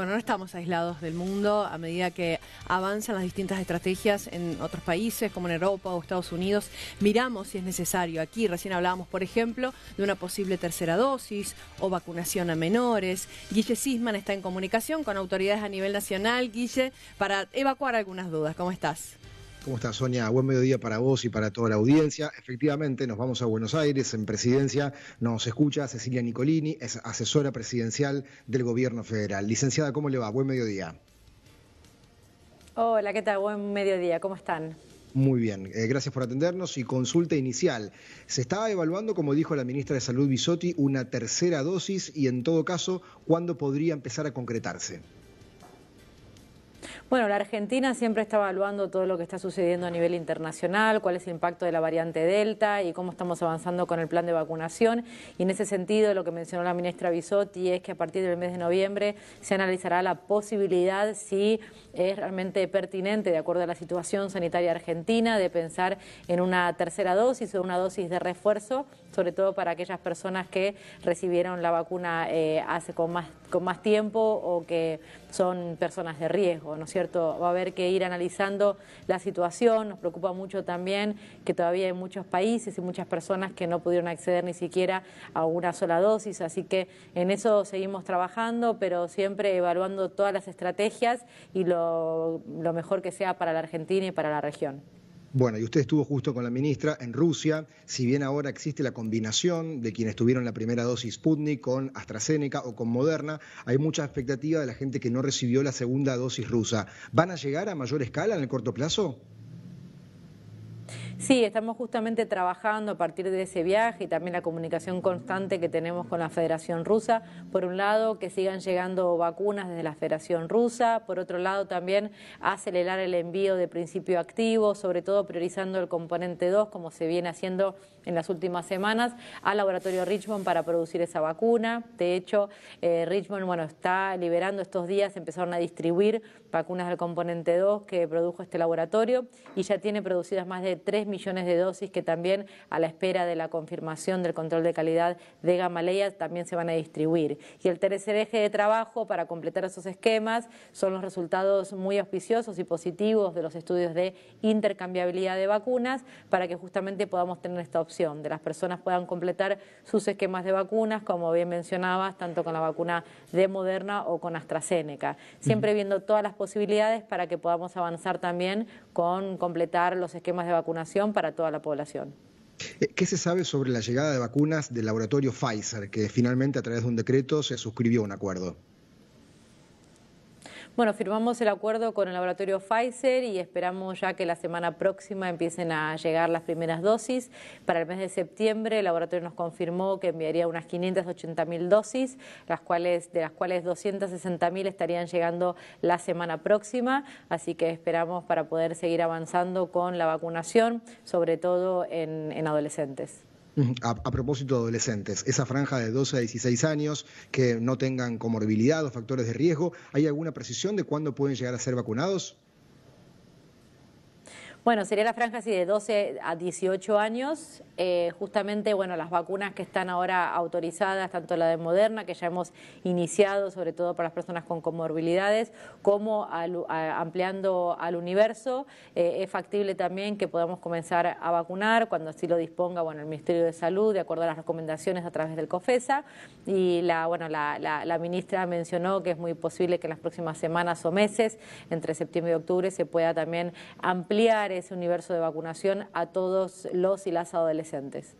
Bueno, no estamos aislados del mundo. A medida que avanzan las distintas estrategias en otros países, como en Europa o Estados Unidos, miramos si es necesario. Aquí recién hablábamos, por ejemplo, de una posible tercera dosis o vacunación a menores. Guille Sisman está en comunicación con autoridades a nivel nacional, Guille, para evacuar algunas dudas. ¿Cómo estás? ¿Cómo estás, Sonia? Buen mediodía para vos y para toda la audiencia. Efectivamente, nos vamos a Buenos Aires en presidencia. Nos escucha Cecilia Nicolini, es asesora presidencial del Gobierno Federal. Licenciada, ¿cómo le va? Buen mediodía. Hola, ¿qué tal? Buen mediodía, ¿cómo están? Muy bien, eh, gracias por atendernos y consulta inicial. Se está evaluando, como dijo la ministra de Salud Bisotti, una tercera dosis y en todo caso, ¿cuándo podría empezar a concretarse? Bueno, la Argentina siempre está evaluando todo lo que está sucediendo a nivel internacional, cuál es el impacto de la variante Delta y cómo estamos avanzando con el plan de vacunación. Y en ese sentido, lo que mencionó la ministra Bisotti es que a partir del mes de noviembre se analizará la posibilidad, si es realmente pertinente, de acuerdo a la situación sanitaria argentina, de pensar en una tercera dosis o una dosis de refuerzo, sobre todo para aquellas personas que recibieron la vacuna eh, hace con más, con más tiempo o que son personas de riesgo, ¿no es cierto? Va a haber que ir analizando la situación. Nos preocupa mucho también que todavía hay muchos países y muchas personas que no pudieron acceder ni siquiera a una sola dosis. Así que en eso seguimos trabajando, pero siempre evaluando todas las estrategias y lo mejor que sea para la Argentina y para la región. Bueno, y usted estuvo justo con la ministra en Rusia, si bien ahora existe la combinación de quienes tuvieron la primera dosis Sputnik con AstraZeneca o con Moderna, hay mucha expectativa de la gente que no recibió la segunda dosis rusa. ¿Van a llegar a mayor escala en el corto plazo? Sí, estamos justamente trabajando a partir de ese viaje y también la comunicación constante que tenemos con la Federación Rusa. Por un lado, que sigan llegando vacunas desde la Federación Rusa. Por otro lado, también acelerar el envío de principio activo, sobre todo priorizando el componente 2, como se viene haciendo en las últimas semanas, al laboratorio Richmond para producir esa vacuna. De hecho, eh, Richmond bueno, está liberando estos días, empezaron a distribuir vacunas del componente 2 que produjo este laboratorio y ya tiene producidas más de 3 millones de dosis que también a la espera de la confirmación del control de calidad de Gamaleya también se van a distribuir. Y el tercer eje de trabajo para completar esos esquemas son los resultados muy auspiciosos y positivos de los estudios de intercambiabilidad de vacunas para que justamente podamos tener esta opción, de las personas puedan completar sus esquemas de vacunas, como bien mencionabas, tanto con la vacuna de Moderna o con AstraZeneca. Siempre viendo todas las posibilidades para que podamos avanzar también con completar los esquemas de vacunación para toda la población. Eh, ¿Qué se sabe sobre la llegada de vacunas del laboratorio Pfizer, que finalmente a través de un decreto se suscribió un acuerdo? Bueno, firmamos el acuerdo con el laboratorio Pfizer y esperamos ya que la semana próxima empiecen a llegar las primeras dosis. Para el mes de septiembre, el laboratorio nos confirmó que enviaría unas 580.000 dosis, las cuales, de las cuales 260.000 estarían llegando la semana próxima. Así que esperamos para poder seguir avanzando con la vacunación, sobre todo en adolescentes. A, propósito de adolescentes, esa franja de 12 a 16 años que no tengan comorbilidad o factores de riesgo, ¿hay alguna precisión de cuándo pueden llegar a ser vacunados? Bueno, sería la franja así de 12 a 18 años. Eh, justamente, bueno, las vacunas que están ahora autorizadas, tanto la de Moderna, que ya hemos iniciado, sobre todo para las personas con comorbilidades, como ampliando al universo, eh, es factible también que podamos comenzar a vacunar cuando así lo disponga, bueno, el Ministerio de Salud, de acuerdo a las recomendaciones a través del COFESA. Y la, bueno, la, la ministra mencionó que es muy posible que en las próximas semanas o meses, entre septiembre y octubre, se pueda también ampliar ese universo de vacunación a todos los y las adolescentes.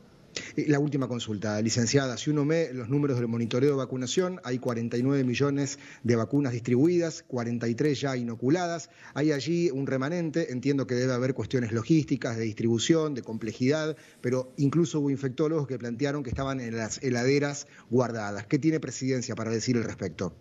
La última consulta, licenciada, si uno ve los números del monitoreo de vacunación, hay 49 millones de vacunas distribuidas, 43 ya inoculadas, hay allí un remanente, entiendo que debe haber cuestiones logísticas, de distribución, de complejidad, pero incluso hubo infectólogos que plantearon que estaban en las heladeras guardadas. ¿Qué tiene presidencia para decir al respecto?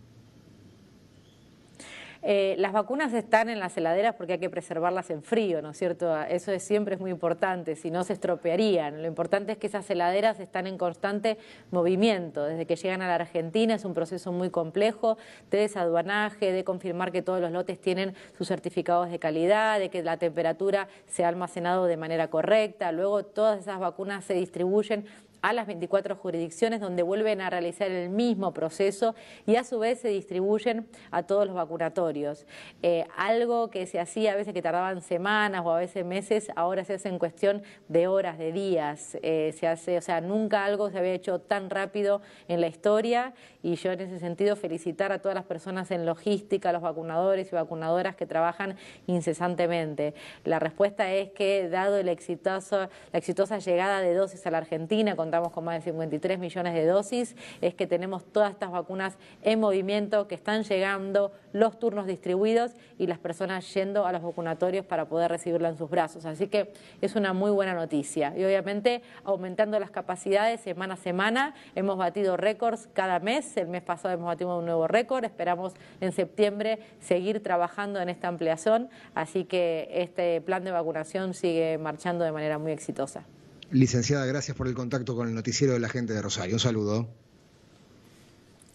Eh, las vacunas están en las heladeras porque hay que preservarlas en frío, ¿no es cierto? Eso siempre es muy importante, si no se estropearían. Lo importante es que esas heladeras están en constante movimiento. Desde que llegan a la Argentina es un proceso muy complejo de desaduanaje, de confirmar que todos los lotes tienen sus certificados de calidad, de que la temperatura se ha almacenado de manera correcta. Luego todas esas vacunas se distribuyen a las 24 jurisdicciones donde vuelven a realizar el mismo proceso y a su vez se distribuyen a todos los vacunatorios. Eh, algo que se hacía a veces que tardaban semanas o a veces meses, ahora se hace en cuestión de horas, de días. Eh, se hace, o sea, nunca algo se había hecho tan rápido en la historia y yo en ese sentido felicitar a todas las personas en logística, a los vacunadores y vacunadoras que trabajan incesantemente. La respuesta es que dado el exitoso, la exitosa llegada de dosis a la Argentina con contamos con más de 53 millones de dosis, es que tenemos todas estas vacunas en movimiento, que están llegando, los turnos distribuidos y las personas yendo a los vacunatorios para poder recibirla en sus brazos. Así que es una muy buena noticia. Y obviamente aumentando las capacidades semana a semana, hemos batido récords cada mes, el mes pasado hemos batido un nuevo récord, esperamos en septiembre seguir trabajando en esta ampliación, así que este plan de vacunación sigue marchando de manera muy exitosa. Licenciada, gracias por el contacto con el noticiero de la gente de Rosario. Un saludo.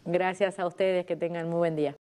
Gracias a ustedes, que tengan muy buen día.